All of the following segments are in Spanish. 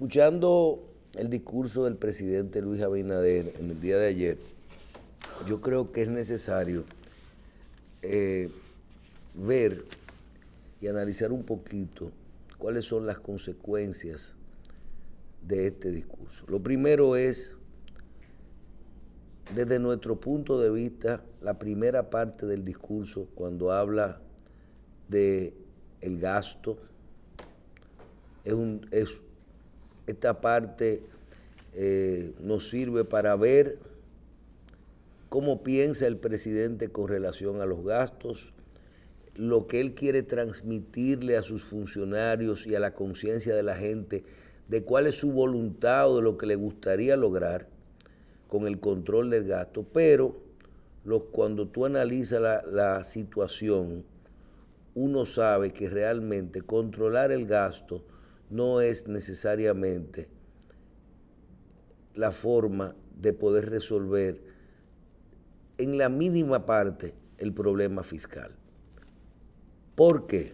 Escuchando el discurso del presidente Luis Abinader en el día de ayer, yo creo que es necesario eh, ver y analizar un poquito cuáles son las consecuencias de este discurso. Lo primero es, desde nuestro punto de vista, la primera parte del discurso cuando habla de el gasto es un, es esta parte eh, nos sirve para ver cómo piensa el presidente con relación a los gastos, lo que él quiere transmitirle a sus funcionarios y a la conciencia de la gente de cuál es su voluntad o de lo que le gustaría lograr con el control del gasto. Pero cuando tú analizas la situación, uno sabe que realmente controlar el gasto, no es necesariamente la forma de poder resolver en la mínima parte el problema fiscal. ¿Por qué?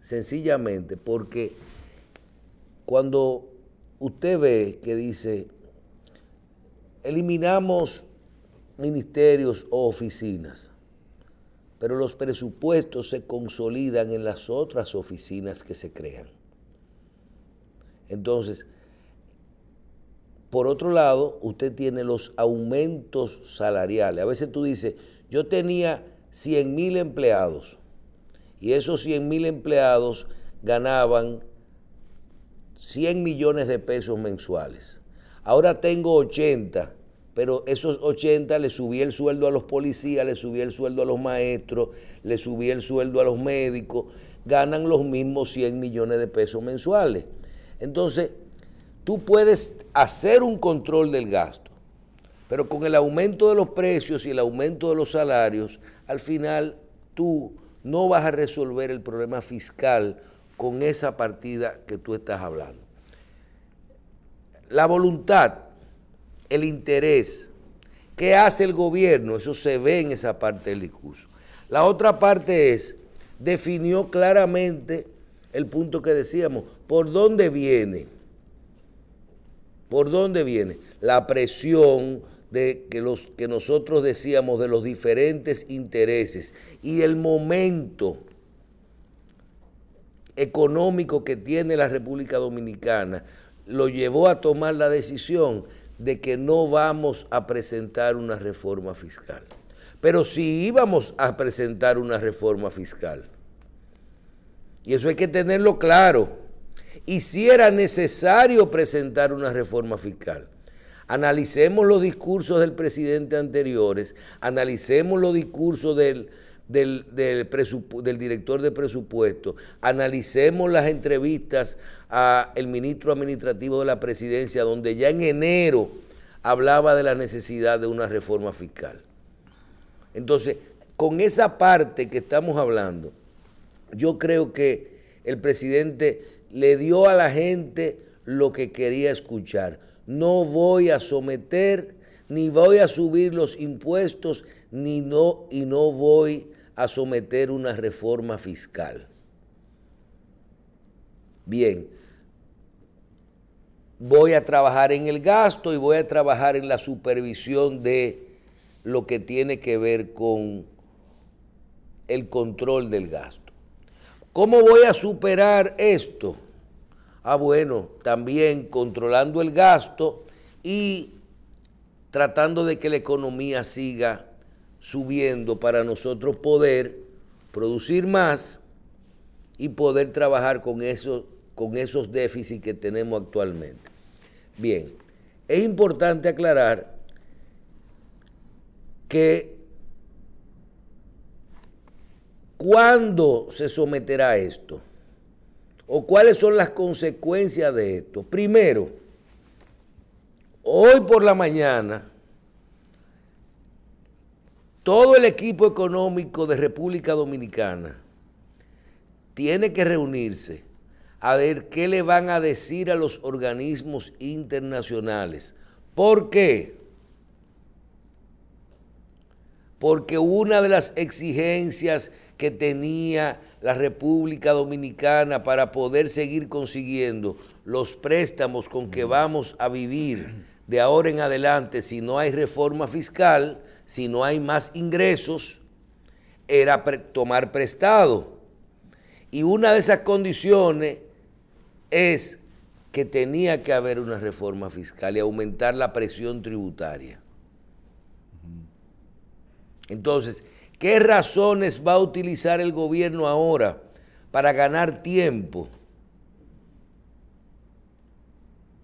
Sencillamente porque cuando usted ve que dice, eliminamos ministerios o oficinas, pero los presupuestos se consolidan en las otras oficinas que se crean. Entonces, por otro lado, usted tiene los aumentos salariales. A veces tú dices, yo tenía 100 mil empleados y esos 100 mil empleados ganaban 100 millones de pesos mensuales. Ahora tengo 80, pero esos 80 le subí el sueldo a los policías, le subí el sueldo a los maestros, le subí el sueldo a los médicos, ganan los mismos 100 millones de pesos mensuales. Entonces, tú puedes hacer un control del gasto, pero con el aumento de los precios y el aumento de los salarios, al final tú no vas a resolver el problema fiscal con esa partida que tú estás hablando. La voluntad, el interés, ¿qué hace el gobierno? Eso se ve en esa parte del discurso. La otra parte es, definió claramente el punto que decíamos, ¿Por dónde viene? ¿Por dónde viene? La presión de que, los, que nosotros decíamos de los diferentes intereses y el momento económico que tiene la República Dominicana lo llevó a tomar la decisión de que no vamos a presentar una reforma fiscal. Pero sí íbamos a presentar una reforma fiscal. Y eso hay que tenerlo claro. Hiciera necesario presentar una reforma fiscal. Analicemos los discursos del presidente anteriores, analicemos los discursos del, del, del director de presupuesto, analicemos las entrevistas al ministro administrativo de la presidencia, donde ya en enero hablaba de la necesidad de una reforma fiscal. Entonces, con esa parte que estamos hablando, yo creo que el presidente le dio a la gente lo que quería escuchar. No voy a someter, ni voy a subir los impuestos, ni no, y no voy a someter una reforma fiscal. Bien, voy a trabajar en el gasto y voy a trabajar en la supervisión de lo que tiene que ver con el control del gasto. ¿Cómo voy a superar esto? Ah, bueno, también controlando el gasto y tratando de que la economía siga subiendo para nosotros poder producir más y poder trabajar con esos, con esos déficits que tenemos actualmente. Bien, es importante aclarar que ¿Cuándo se someterá esto? ¿O cuáles son las consecuencias de esto? Primero, hoy por la mañana, todo el equipo económico de República Dominicana tiene que reunirse a ver qué le van a decir a los organismos internacionales. ¿Por qué? porque una de las exigencias que tenía la República Dominicana para poder seguir consiguiendo los préstamos con que mm. vamos a vivir de ahora en adelante, si no hay reforma fiscal, si no hay más ingresos, era tomar prestado. Y una de esas condiciones es que tenía que haber una reforma fiscal y aumentar la presión tributaria. Entonces, ¿qué razones va a utilizar el gobierno ahora para ganar tiempo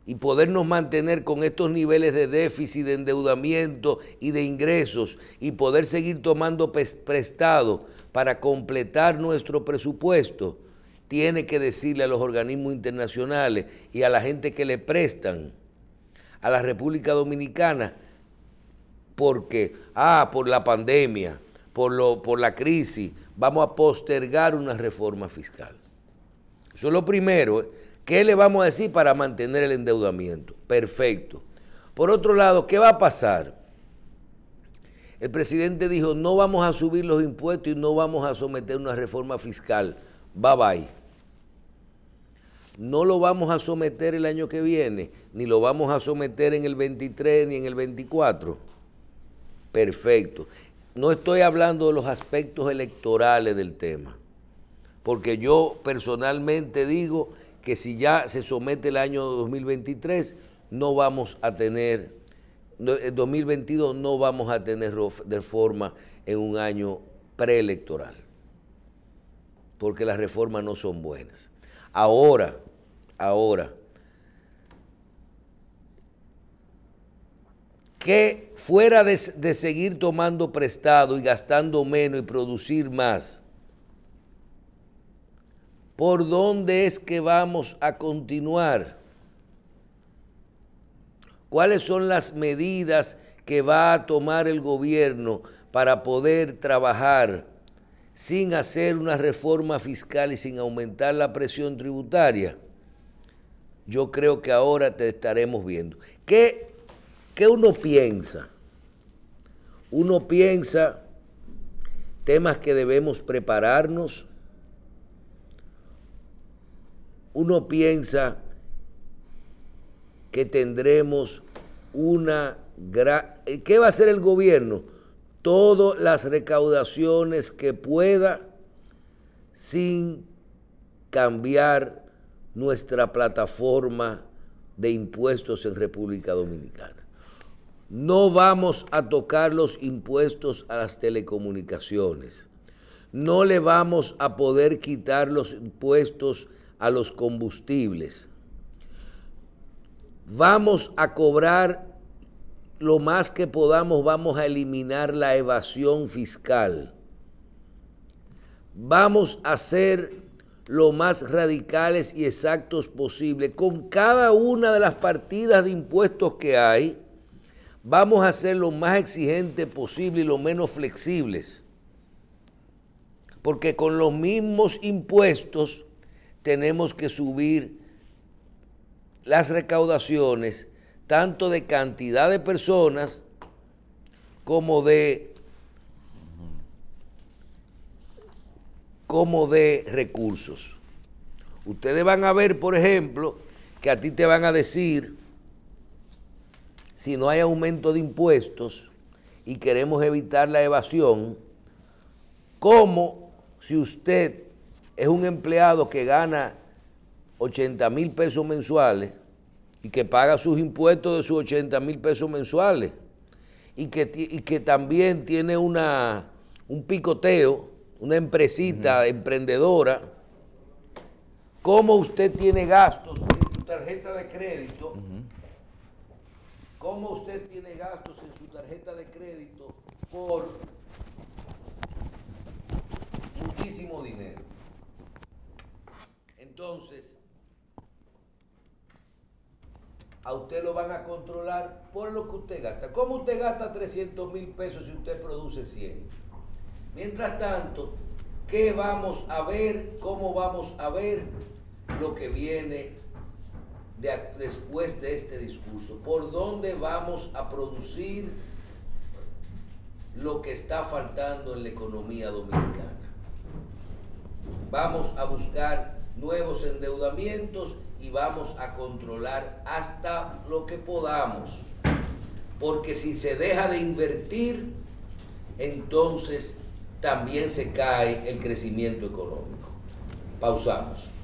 y podernos mantener con estos niveles de déficit, de endeudamiento y de ingresos y poder seguir tomando prestado para completar nuestro presupuesto? Tiene que decirle a los organismos internacionales y a la gente que le prestan a la República Dominicana porque, ah, por la pandemia, por, por la crisis, vamos a postergar una reforma fiscal. Eso es lo primero. ¿eh? ¿Qué le vamos a decir para mantener el endeudamiento? Perfecto. Por otro lado, ¿qué va a pasar? El presidente dijo, no vamos a subir los impuestos y no vamos a someter una reforma fiscal. Bye bye. No lo vamos a someter el año que viene, ni lo vamos a someter en el 23 ni en el 24 Perfecto. No estoy hablando de los aspectos electorales del tema, porque yo personalmente digo que si ya se somete el año 2023, no vamos a tener, en 2022 no vamos a tener reforma en un año preelectoral, porque las reformas no son buenas. Ahora, ahora, que fuera de, seguir tomando prestado y gastando menos y producir más, ¿por dónde es que vamos a continuar? ¿Cuáles son las medidas que va a tomar el gobierno para poder trabajar sin hacer una reforma fiscal y sin aumentar la presión tributaria? Yo creo que ahora te estaremos viendo. ¿Qué ¿Qué uno piensa? Uno piensa temas que debemos prepararnos. Uno piensa que tendremos una gran... ¿Qué va a hacer el gobierno? Todas las recaudaciones que pueda sin cambiar nuestra plataforma de impuestos en República Dominicana. No vamos a tocar los impuestos a las telecomunicaciones. No le vamos a poder quitar los impuestos a los combustibles. Vamos a cobrar lo más que podamos, vamos a eliminar la evasión fiscal. Vamos a ser lo más radicales y exactos posible con cada una de las partidas de impuestos que hay vamos a ser lo más exigentes posible y lo menos flexibles. Porque con los mismos impuestos tenemos que subir las recaudaciones tanto de cantidad de personas como de como de recursos. Ustedes van a ver, por ejemplo, que a ti te van a decir si no hay aumento de impuestos y queremos evitar la evasión, ¿cómo si usted es un empleado que gana 80 mil pesos mensuales y que paga sus impuestos de sus 80 mil pesos mensuales y que, que también tiene una, un picoteo, una empresita emprendedora, ¿cómo usted tiene gastos en su tarjeta de crédito? cómo usted tiene gastos en su tarjeta de crédito por muchísimo dinero. Entonces, a usted lo van a controlar por lo que usted gasta. ¿Cómo usted gasta 300 mil pesos si usted produce 100? Mientras tanto, ¿qué vamos a ver? ¿Cómo vamos a ver lo que viene después de este discurso? ¿Por dónde vamos a producir lo que está faltando en la economía dominicana? Vamos a buscar nuevos endeudamientos y vamos a controlar hasta lo que podamos. Porque si se deja de invertir, entonces también se cae el crecimiento económico. Pausamos.